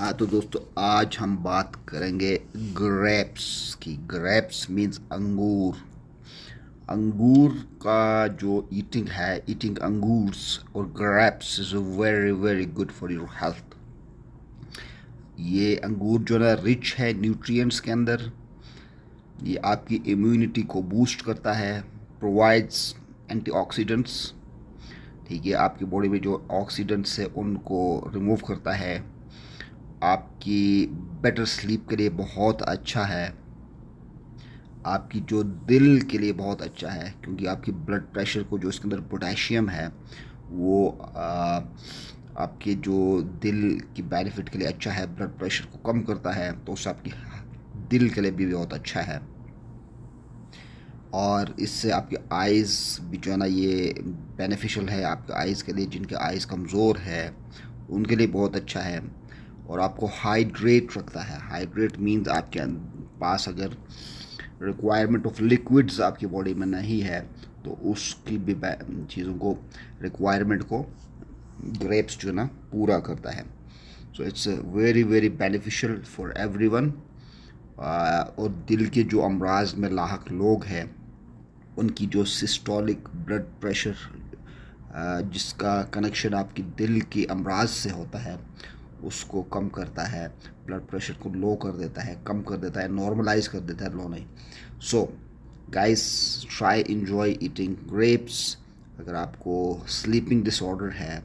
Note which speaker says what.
Speaker 1: हाँ तो दोस्तों आज हम बात करेंगे ग्रेप्स की ग्रेप्स मीन्स अंगूर अंगूर का जो ईटिंग है ईटिंग अंगूर्स और grapes is very very good for your health ये अंगूर जो ना रिच है न्यूट्रिएंट्स के अंदर ये आपकी इम्यूनिटी को बूस्ट करता है प्रोवाइड्स एंटीऑक्सीडेंट्स ठीक है आपकी बॉडी में जो ऑक्सीडेंट्स है उनको रिमूव करता है आपकी बेटर स्लीप के लिए बहुत अच्छा है आपकी जो दिल के लिए बहुत अच्छा है क्योंकि आपकी ब्लड प्रेशर को जो इसके अंदर पोटेशियम है वो आ, आपके जो दिल की बेनिफिट के लिए अच्छा है ब्लड प्रेशर को कम करता है तो उससे आपकी दिल के लिए भी बहुत अच्छा है और इससे आपकी आइज़ भी जो है ना ये बेनिफिशियल है आपके आइज़ के लिए जिनके आइज़ कमज़ोर है उनके लिए बहुत अच्छा है और आपको हाइड्रेट रखता है हाइड्रेट मीन्स आपके अं-, पास अगर रिक्वायरमेंट ऑफ लिक्विड्स आपकी बॉडी में नहीं है तो उसकी भी चीज़ों को रिक्वायरमेंट को ग्रेप्स जो ना पूरा करता है so it's very very beneficial for everyone और दिल के जो अमराज में लाक लोग हैं उनकी जो सिस्टोलिक ब्लड प्रेशर जिसका कनेक्शन आपकी दिल के अमराज से होता है उसको कम करता है ब्लड प्रेशर को लो कर देता है कम कर देता है नॉर्मलाइज कर देता है लो नहीं so guys try enjoy eating grapes अगर आपको स्लीपिंग डिसऑर्डर है